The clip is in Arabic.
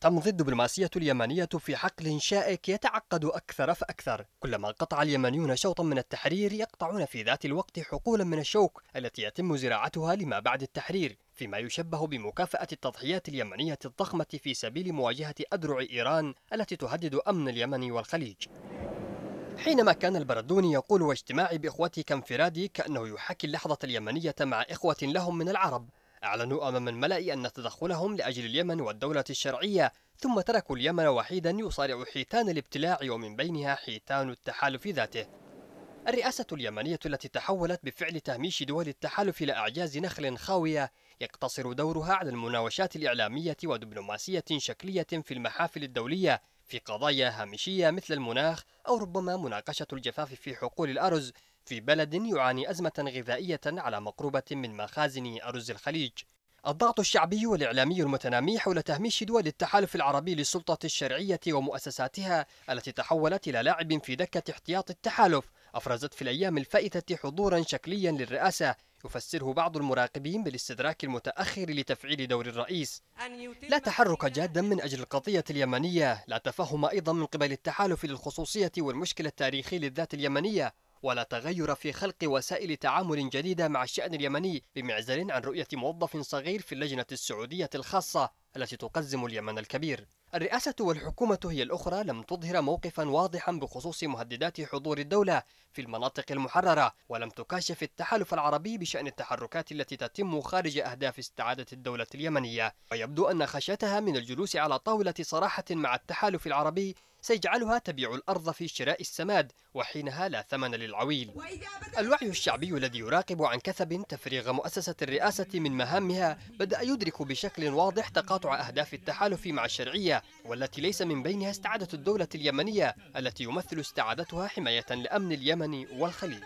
تمضي الدبلوماسية اليمنية في حقل شائك يتعقد أكثر فأكثر كلما قطع اليمنيون شوطا من التحرير يقطعون في ذات الوقت حقولا من الشوك التي يتم زراعتها لما بعد التحرير فيما يشبه بمكافأة التضحيات اليمنية الضخمة في سبيل مواجهة أدرع إيران التي تهدد أمن اليمن والخليج حينما كان البردوني يقول واجتماعي بإخوتي كانفرادي كأنه يحاكي اللحظة اليمنية مع إخوة لهم من العرب أعلنوا أمام الملأ أن تدخلهم لأجل اليمن والدولة الشرعية ثم تركوا اليمن وحيدا يصارع حيتان الابتلاع ومن بينها حيتان التحالف ذاته الرئاسة اليمنية التي تحولت بفعل تهميش دول التحالف إلى أعجاز نخل خاوية يقتصر دورها على المناوشات الإعلامية ودبلوماسية شكلية في المحافل الدولية في قضايا هامشية مثل المناخ أو ربما مناقشة الجفاف في حقول الأرز في بلد يعاني أزمة غذائية على مقربة من مخازن أرز الخليج الضغط الشعبي والإعلامي المتنامي حول تهميش دول التحالف العربي للسلطة الشرعية ومؤسساتها التي تحولت إلى لاعب في دكة احتياط التحالف أفرزت في الأيام الفائتة حضورا شكليا للرئاسة يفسره بعض المراقبين بالاستدراك المتأخر لتفعيل دور الرئيس لا تحرك جادا من أجل القضية اليمنية لا تفهم أيضا من قبل التحالف للخصوصية والمشكلة التاريخي للذات اليمنية ولا تغير في خلق وسائل تعامل جديدة مع الشأن اليمني بمعزل عن رؤية موظف صغير في اللجنة السعودية الخاصة التي تقزم اليمن الكبير الرئاسة والحكومة هي الأخرى لم تظهر موقفا واضحا بخصوص مهددات حضور الدولة في المناطق المحررة ولم تكاشف التحالف العربي بشأن التحركات التي تتم خارج أهداف استعادة الدولة اليمنية ويبدو أن خشيتها من الجلوس على طاولة صراحة مع التحالف العربي سيجعلها تبيع الأرض في شراء السماد وحينها لا ثمن للعويل الوعي الشعبي الذي يراقب عن كثب تفريغ مؤسسة الرئاسة من مهامها بدأ يدرك بشكل واضح تقاطع أهداف التحالف مع الشرعية والتي ليس من بينها استعادة الدولة اليمنية التي يمثل استعادتها حماية لأمن اليمن والخليج